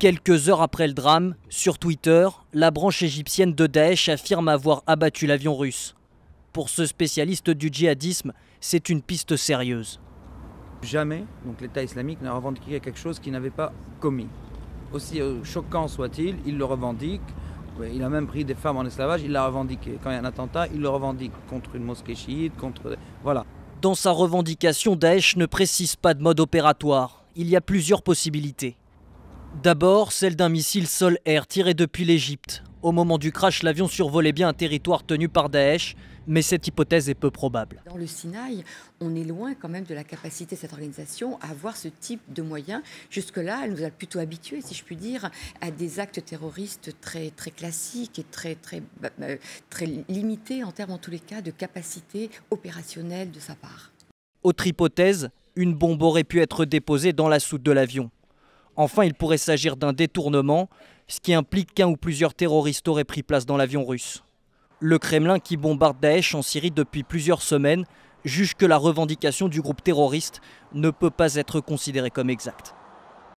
Quelques heures après le drame, sur Twitter, la branche égyptienne de Daesh affirme avoir abattu l'avion russe. Pour ce spécialiste du djihadisme, c'est une piste sérieuse. Jamais donc l'État islamique n'a revendiqué quelque chose qu'il n'avait pas commis. Aussi euh, choquant soit-il, il le revendique. Il a même pris des femmes en esclavage, il l'a revendiqué. Quand il y a un attentat, il le revendique contre une mosquée chiite, contre. Voilà. Dans sa revendication, Daesh ne précise pas de mode opératoire. Il y a plusieurs possibilités. D'abord, celle d'un missile sol-air tiré depuis l'Égypte. Au moment du crash, l'avion survolait bien un territoire tenu par Daesh, mais cette hypothèse est peu probable. Dans le Sinaï, on est loin quand même de la capacité de cette organisation à avoir ce type de moyens. Jusque-là, elle nous a plutôt habitués, si je puis dire, à des actes terroristes très, classiques et très, très, bah, bah, très limités en termes, en tous les cas, de capacité opérationnelle de sa part. Autre hypothèse, une bombe aurait pu être déposée dans la soute de l'avion. Enfin, il pourrait s'agir d'un détournement, ce qui implique qu'un ou plusieurs terroristes auraient pris place dans l'avion russe. Le Kremlin, qui bombarde Daesh en Syrie depuis plusieurs semaines, juge que la revendication du groupe terroriste ne peut pas être considérée comme exacte.